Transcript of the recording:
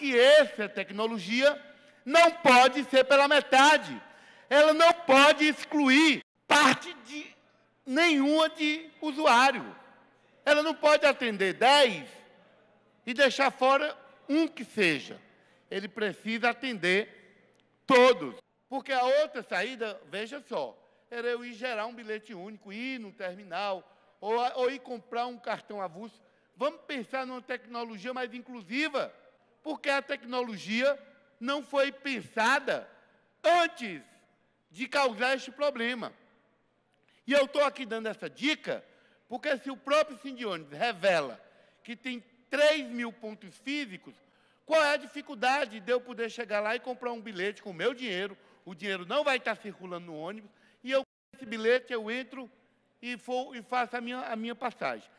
que essa tecnologia não pode ser pela metade. Ela não pode excluir parte de nenhuma de usuário. Ela não pode atender 10 e deixar fora um que seja. Ele precisa atender todos. Porque a outra saída, veja só, era eu ir gerar um bilhete único, ir no terminal, ou, ou ir comprar um cartão avulso. Vamos pensar numa tecnologia mais inclusiva porque a tecnologia não foi pensada antes de causar este problema. E eu estou aqui dando essa dica, porque se o próprio Sindiones revela que tem 3 mil pontos físicos, qual é a dificuldade de eu poder chegar lá e comprar um bilhete com o meu dinheiro? O dinheiro não vai estar circulando no ônibus, e eu, com esse bilhete, eu entro e, for, e faço a minha, a minha passagem.